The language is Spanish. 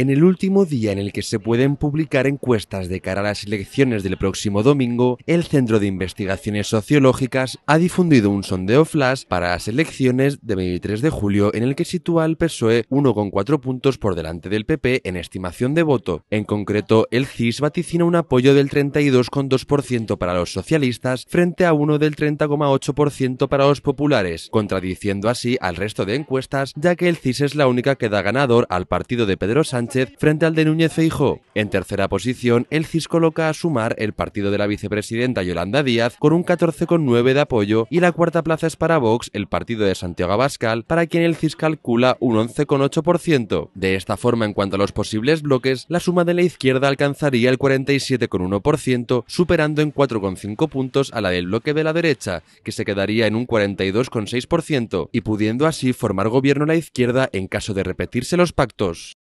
en el último día en el que se pueden publicar encuestas de cara a las elecciones del próximo domingo, el Centro de Investigaciones Sociológicas ha difundido un sondeo flash para las elecciones de 23 de julio en el que sitúa al PSOE 1,4 puntos por delante del PP en estimación de voto. En concreto, el CIS vaticina un apoyo del 32,2% para los socialistas frente a uno del 30,8% para los populares, contradiciendo así al resto de encuestas, ya que el CIS es la única que da ganador al partido de Pedro Sánchez frente al de Núñez Feijó. En tercera posición, el CIS coloca a sumar el partido de la vicepresidenta Yolanda Díaz con un 14,9 de apoyo y la cuarta plaza es para Vox, el partido de Santiago Abascal, para quien el CIS calcula un 11,8%. De esta forma, en cuanto a los posibles bloques, la suma de la izquierda alcanzaría el 47,1%, superando en 4,5 puntos a la del bloque de la derecha, que se quedaría en un 42,6%, y pudiendo así formar gobierno la izquierda en caso de repetirse los pactos.